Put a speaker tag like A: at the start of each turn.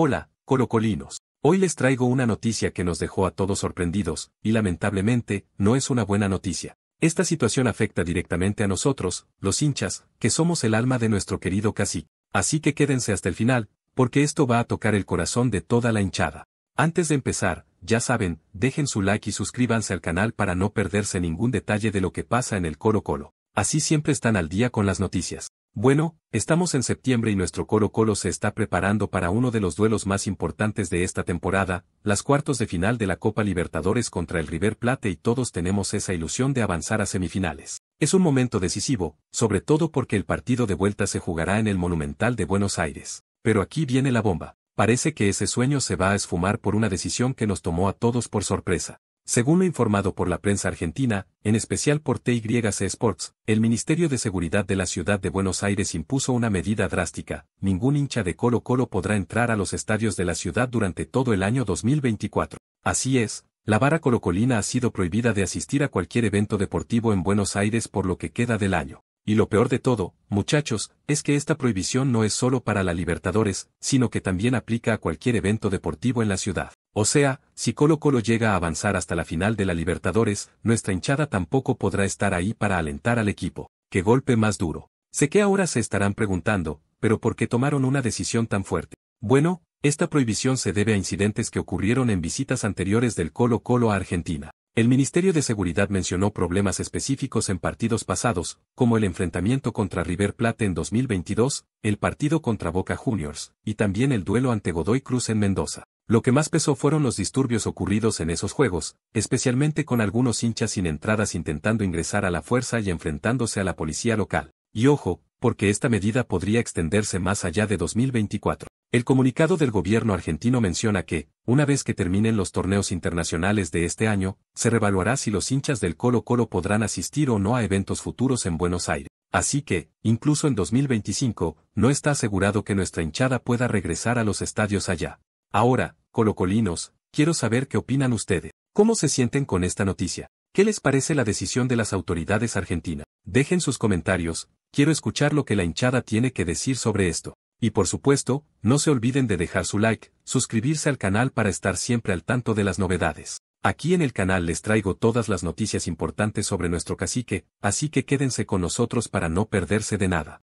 A: Hola, colocolinos. Hoy les traigo una noticia que nos dejó a todos sorprendidos, y lamentablemente, no es una buena noticia. Esta situación afecta directamente a nosotros, los hinchas, que somos el alma de nuestro querido cacique. Así que quédense hasta el final, porque esto va a tocar el corazón de toda la hinchada. Antes de empezar, ya saben, dejen su like y suscríbanse al canal para no perderse ningún detalle de lo que pasa en el Coro Colo. Así siempre están al día con las noticias. Bueno, estamos en septiembre y nuestro Colo Colo se está preparando para uno de los duelos más importantes de esta temporada, las cuartos de final de la Copa Libertadores contra el River Plate y todos tenemos esa ilusión de avanzar a semifinales. Es un momento decisivo, sobre todo porque el partido de vuelta se jugará en el Monumental de Buenos Aires. Pero aquí viene la bomba. Parece que ese sueño se va a esfumar por una decisión que nos tomó a todos por sorpresa. Según lo informado por la prensa argentina, en especial por TYC Sports, el Ministerio de Seguridad de la Ciudad de Buenos Aires impuso una medida drástica, ningún hincha de Colo Colo podrá entrar a los estadios de la ciudad durante todo el año 2024. Así es, la vara colocolina ha sido prohibida de asistir a cualquier evento deportivo en Buenos Aires por lo que queda del año. Y lo peor de todo, muchachos, es que esta prohibición no es solo para la Libertadores, sino que también aplica a cualquier evento deportivo en la ciudad. O sea, si Colo Colo llega a avanzar hasta la final de la Libertadores, nuestra hinchada tampoco podrá estar ahí para alentar al equipo. ¡Qué golpe más duro! Sé que ahora se estarán preguntando, pero ¿por qué tomaron una decisión tan fuerte? Bueno, esta prohibición se debe a incidentes que ocurrieron en visitas anteriores del Colo Colo a Argentina. El Ministerio de Seguridad mencionó problemas específicos en partidos pasados, como el enfrentamiento contra River Plate en 2022, el partido contra Boca Juniors, y también el duelo ante Godoy Cruz en Mendoza. Lo que más pesó fueron los disturbios ocurridos en esos juegos, especialmente con algunos hinchas sin entradas intentando ingresar a la fuerza y enfrentándose a la policía local. Y ojo, porque esta medida podría extenderse más allá de 2024. El comunicado del gobierno argentino menciona que, una vez que terminen los torneos internacionales de este año, se revaluará si los hinchas del Colo Colo podrán asistir o no a eventos futuros en Buenos Aires. Así que, incluso en 2025, no está asegurado que nuestra hinchada pueda regresar a los estadios allá. Ahora, colocolinos, quiero saber qué opinan ustedes. ¿Cómo se sienten con esta noticia? ¿Qué les parece la decisión de las autoridades argentinas? Dejen sus comentarios, quiero escuchar lo que la hinchada tiene que decir sobre esto. Y por supuesto, no se olviden de dejar su like, suscribirse al canal para estar siempre al tanto de las novedades. Aquí en el canal les traigo todas las noticias importantes sobre nuestro cacique, así que quédense con nosotros para no perderse de nada.